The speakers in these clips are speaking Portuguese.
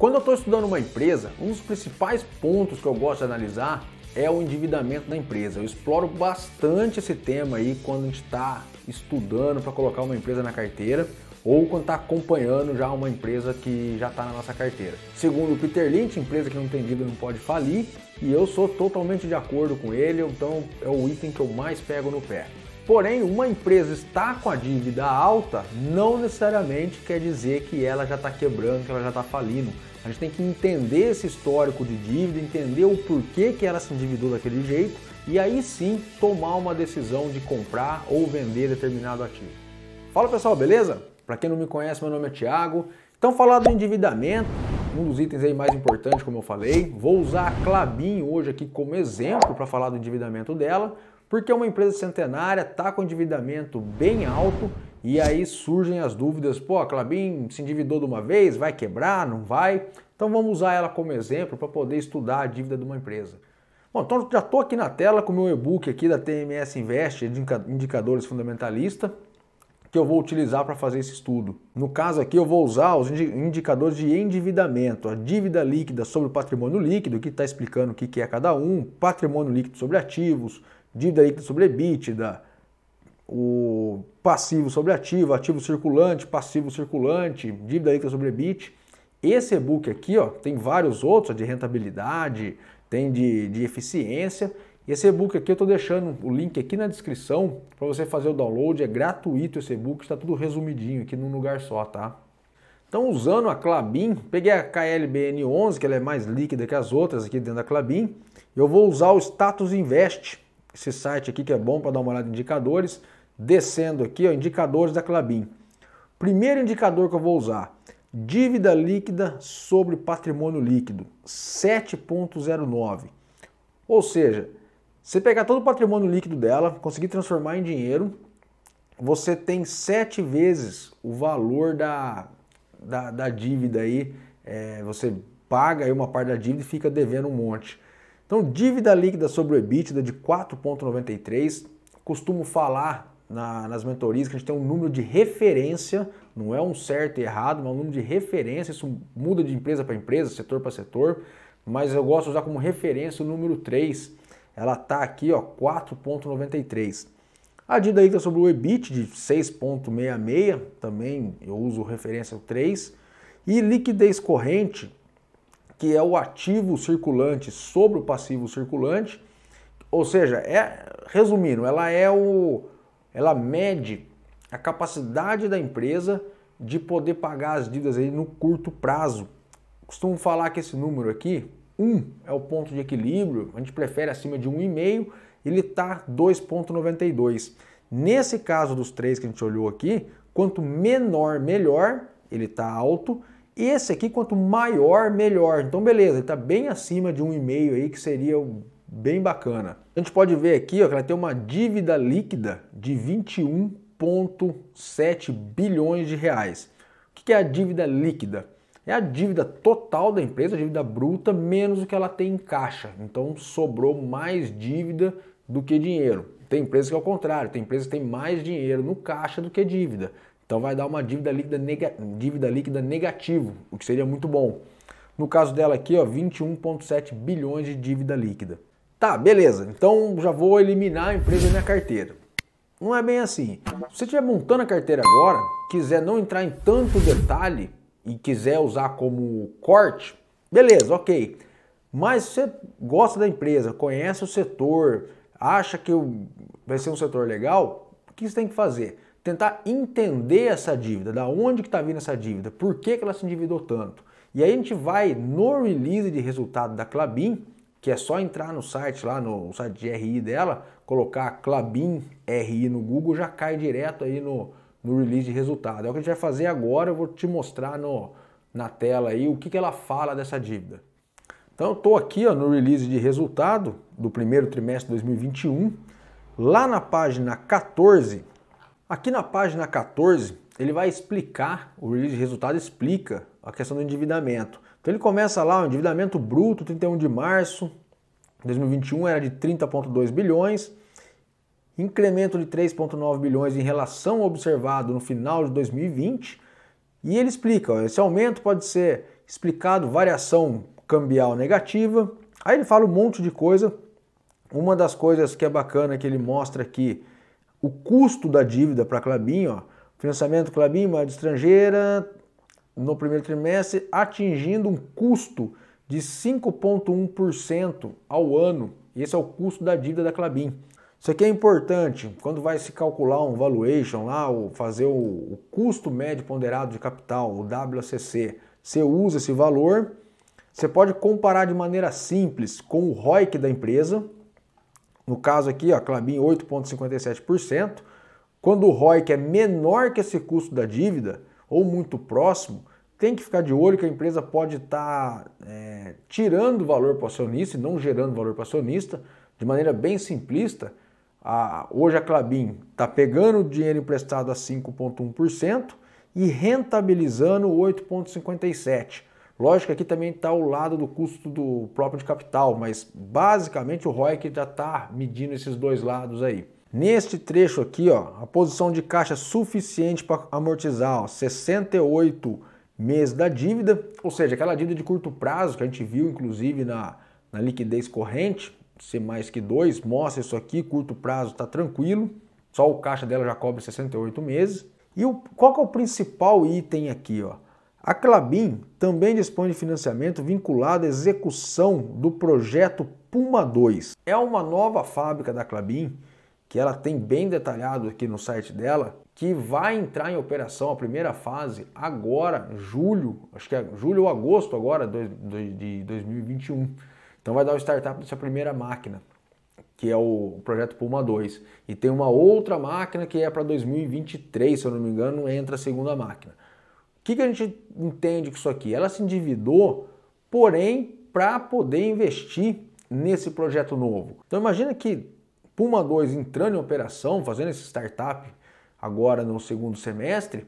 Quando eu estou estudando uma empresa, um dos principais pontos que eu gosto de analisar é o endividamento da empresa. Eu exploro bastante esse tema aí quando a gente está estudando para colocar uma empresa na carteira ou quando está acompanhando já uma empresa que já está na nossa carteira. Segundo o Peter Lynch, empresa que não tem dívida não pode falir, e eu sou totalmente de acordo com ele, então é o item que eu mais pego no pé. Porém, uma empresa estar com a dívida alta não necessariamente quer dizer que ela já está quebrando, que ela já está falindo. A gente tem que entender esse histórico de dívida, entender o porquê que ela se endividou daquele jeito e aí sim tomar uma decisão de comprar ou vender determinado ativo. Fala pessoal, beleza? Para quem não me conhece, meu nome é Thiago. Então, falar do endividamento, um dos itens aí mais importantes, como eu falei. Vou usar a Clabin hoje aqui como exemplo para falar do endividamento dela, porque uma empresa centenária está com endividamento bem alto e aí surgem as dúvidas: pô, a Clabin se endividou de uma vez, vai quebrar, não vai? Então vamos usar ela como exemplo para poder estudar a dívida de uma empresa. Bom, então já estou aqui na tela com o meu e-book aqui da TMS Invest, de indicadores fundamentalista, que eu vou utilizar para fazer esse estudo. No caso aqui eu vou usar os indicadores de endividamento, a dívida líquida sobre o patrimônio líquido, que está explicando o que é cada um, patrimônio líquido sobre ativos, dívida líquida sobre EBITDA, o passivo sobre ativo, ativo circulante, passivo circulante, dívida líquida sobre EBIT. Esse e-book aqui, ó, tem vários outros, de rentabilidade, tem de, de eficiência. Esse e-book aqui eu estou deixando o link aqui na descrição para você fazer o download. É gratuito esse e-book, está tudo resumidinho aqui num lugar só, tá? Então, usando a Clabin, peguei a KLBN11, que ela é mais líquida que as outras aqui dentro da Clabin. Eu vou usar o Status Invest esse site aqui que é bom para dar uma olhada em indicadores. Descendo aqui, ó, indicadores da Clabin. Primeiro indicador que eu vou usar, dívida líquida sobre patrimônio líquido, 7.09. Ou seja, você pegar todo o patrimônio líquido dela, conseguir transformar em dinheiro, você tem sete vezes o valor da, da, da dívida aí. É, você paga aí uma parte da dívida e fica devendo um monte. Então, dívida líquida sobre o EBITDA de 4,93, costumo falar na, nas mentorias que a gente tem um número de referência, não é um certo e errado, mas um número de referência, isso muda de empresa para empresa, setor para setor, mas eu gosto de usar como referência o número 3, ela está aqui, ó, 4,93. A dívida líquida sobre o EBIT de 6,66, também eu uso referência 3, e liquidez corrente que é o ativo circulante sobre o passivo circulante, ou seja, é, resumindo, ela é o ela mede a capacidade da empresa de poder pagar as dívidas aí no curto prazo. Costumo falar que esse número aqui, 1 um, é o ponto de equilíbrio, a gente prefere acima de 1,5, ele está 2,92. Nesse caso dos três que a gente olhou aqui, quanto menor, melhor, ele está alto, esse aqui, quanto maior, melhor. Então, beleza, ele está bem acima de um e-mail aí, que seria bem bacana. A gente pode ver aqui ó, que ela tem uma dívida líquida de 21,7 bilhões de reais. O que é a dívida líquida? É a dívida total da empresa, a dívida bruta, menos o que ela tem em caixa. Então, sobrou mais dívida do que dinheiro. Tem empresas que é o contrário, tem empresas que têm mais dinheiro no caixa do que dívida. Então vai dar uma dívida líquida, nega, dívida líquida negativo, o que seria muito bom. No caso dela aqui, ó, 21,7 bilhões de dívida líquida. Tá, beleza. Então já vou eliminar a empresa da minha carteira. Não é bem assim. Se você estiver montando a carteira agora, quiser não entrar em tanto detalhe e quiser usar como corte, beleza, ok. Mas se você gosta da empresa, conhece o setor, acha que vai ser um setor legal, o que você tem que fazer? tentar entender essa dívida, da onde que está vindo essa dívida, por que, que ela se endividou tanto. E aí a gente vai no release de resultado da Clabin, que é só entrar no site lá, no site de RI dela, colocar Clabin RI no Google, já cai direto aí no, no release de resultado. É o que a gente vai fazer agora, eu vou te mostrar no, na tela aí o que, que ela fala dessa dívida. Então eu estou aqui ó, no release de resultado do primeiro trimestre de 2021, lá na página 14 Aqui na página 14, ele vai explicar, o release de resultado explica a questão do endividamento. Então ele começa lá, o endividamento bruto, 31 de março de 2021 era de 30,2 bilhões, incremento de 3,9 bilhões em relação ao observado no final de 2020, e ele explica, ó, esse aumento pode ser explicado variação cambial negativa, aí ele fala um monte de coisa, uma das coisas que é bacana que ele mostra aqui o custo da dívida para a Clabin, ó, financiamento Clabin, moeda estrangeira, no primeiro trimestre, atingindo um custo de 5,1% ao ano. Esse é o custo da dívida da Clabin. Isso aqui é importante quando vai se calcular um valuation lá, ou fazer o, o custo médio ponderado de capital, o WACC. Você usa esse valor, você pode comparar de maneira simples com o ROIC da empresa, no caso aqui, ó, Clabin 8,57%. Quando o ROIC é menor que esse custo da dívida, ou muito próximo, tem que ficar de olho que a empresa pode estar tá, é, tirando valor para o acionista e não gerando valor para o acionista. De maneira bem simplista, a, hoje a Clabin está pegando dinheiro emprestado a 5,1% e rentabilizando 8,57%. Lógico que aqui também está o lado do custo do próprio de capital, mas basicamente o ROIC já está medindo esses dois lados aí. Neste trecho aqui, ó, a posição de caixa é suficiente para amortizar ó, 68 meses da dívida, ou seja, aquela dívida de curto prazo que a gente viu inclusive na, na liquidez corrente, ser mais que 2, mostra isso aqui, curto prazo está tranquilo, só o caixa dela já cobre 68 meses. E o, qual que é o principal item aqui? Ó? A Clabin também dispõe de financiamento vinculado à execução do projeto Puma 2. É uma nova fábrica da Clabin, que ela tem bem detalhado aqui no site dela, que vai entrar em operação a primeira fase agora, julho, acho que é julho ou agosto agora de 2021. Então vai dar o startup dessa primeira máquina, que é o projeto Puma 2. E tem uma outra máquina que é para 2023, se eu não me engano, entra a segunda máquina. O que, que a gente entende com isso aqui? Ela se endividou, porém, para poder investir nesse projeto novo. Então imagina que Puma 2 entrando em operação, fazendo esse startup agora no segundo semestre,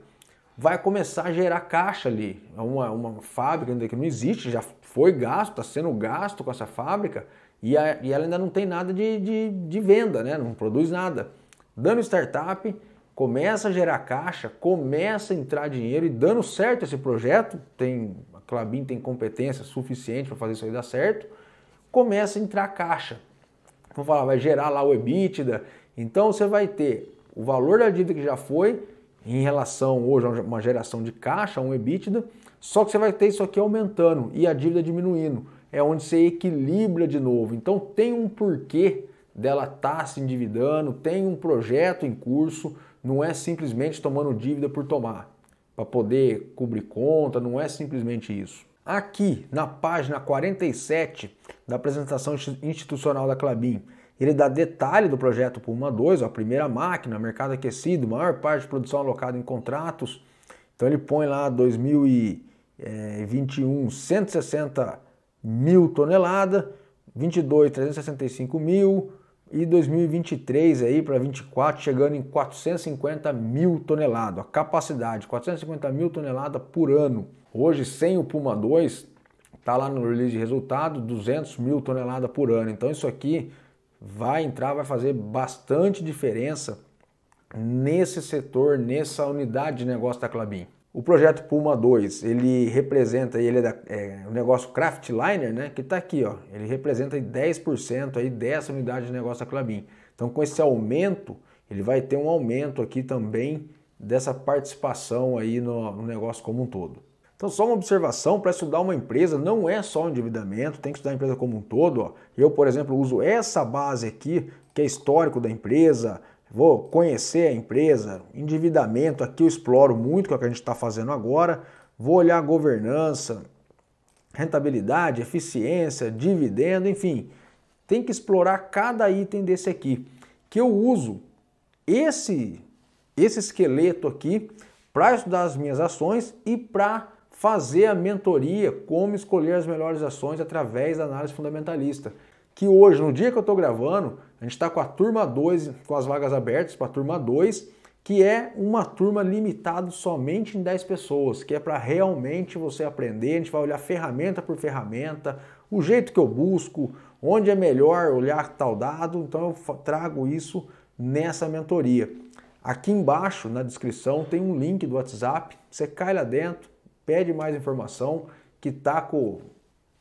vai começar a gerar caixa ali. É uma, uma fábrica ainda que não existe, já foi gasto, está sendo gasto com essa fábrica e, a, e ela ainda não tem nada de, de, de venda, né? não produz nada. Dando startup, começa a gerar caixa, começa a entrar dinheiro e dando certo esse projeto, tem a Clabin tem competência suficiente para fazer isso aí dar certo, começa a entrar caixa. Vamos falar, vai gerar lá o EBITDA, então você vai ter o valor da dívida que já foi em relação hoje a uma geração de caixa, um EBITDA, só que você vai ter isso aqui aumentando e a dívida diminuindo. É onde você equilibra de novo. Então tem um porquê dela tá se endividando, tem um projeto em curso, não é simplesmente tomando dívida por tomar, para poder cobrir conta, não é simplesmente isso. Aqui na página 47 da apresentação institucional da Clabin, ele dá detalhe do projeto Puma 2, a primeira máquina, mercado aquecido, maior parte de produção alocada em contratos. Então ele põe lá 2021 160 eh, mil toneladas, 22 365 mil, e 2023 aí para 24 chegando em 450 mil toneladas, a capacidade 450 mil toneladas por ano. Hoje sem o Puma 2 tá lá no release de resultado 200 mil toneladas por ano. Então isso aqui vai entrar, vai fazer bastante diferença nesse setor, nessa unidade de negócio da Clabin. O projeto Pulma 2, ele representa, ele é, da, é, o negócio Craftliner, né, que está aqui, ó, ele representa 10% aí dessa unidade de negócio da Clabin. Então, com esse aumento, ele vai ter um aumento aqui também dessa participação aí no, no negócio como um todo. Então, só uma observação, para estudar uma empresa não é só um endividamento, tem que estudar a empresa como um todo. Ó. Eu, por exemplo, uso essa base aqui, que é histórico da empresa, vou conhecer a empresa, endividamento, aqui eu exploro muito, com o que a gente está fazendo agora, vou olhar a governança, rentabilidade, eficiência, dividendo, enfim, tem que explorar cada item desse aqui, que eu uso esse, esse esqueleto aqui para estudar as minhas ações e para fazer a mentoria como escolher as melhores ações através da análise fundamentalista. Que hoje, no dia que eu estou gravando, a gente está com a turma 2, com as vagas abertas para a turma 2, que é uma turma limitada somente em 10 pessoas, que é para realmente você aprender. A gente vai olhar ferramenta por ferramenta, o jeito que eu busco, onde é melhor olhar tal dado. Então eu trago isso nessa mentoria. Aqui embaixo na descrição tem um link do WhatsApp. Você cai lá dentro, pede mais informação que está com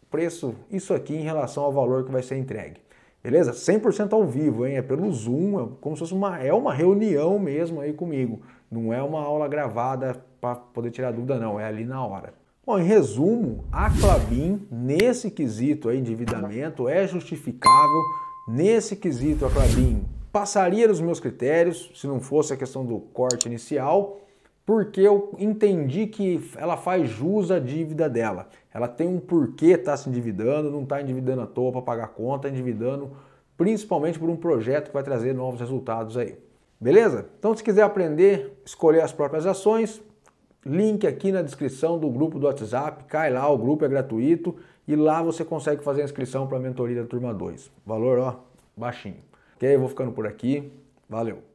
preço isso aqui em relação ao valor que vai ser entregue. Beleza? 100% ao vivo, hein? É pelo Zoom, é como se fosse uma, é uma reunião mesmo aí comigo. Não é uma aula gravada para poder tirar dúvida, não. É ali na hora. Bom, em resumo, a Clabin, nesse quesito aí, endividamento, é justificável. Nesse quesito, a Clabin passaria os meus critérios, se não fosse a questão do corte inicial porque eu entendi que ela faz jus à dívida dela. Ela tem um porquê estar tá se endividando, não está endividando à toa para pagar conta, tá endividando principalmente por um projeto que vai trazer novos resultados aí. Beleza? Então, se quiser aprender, escolher as próprias ações, link aqui na descrição do grupo do WhatsApp, cai lá, o grupo é gratuito e lá você consegue fazer a inscrição para a mentoria da turma 2. Valor, ó, baixinho. Ok? Eu vou ficando por aqui. Valeu.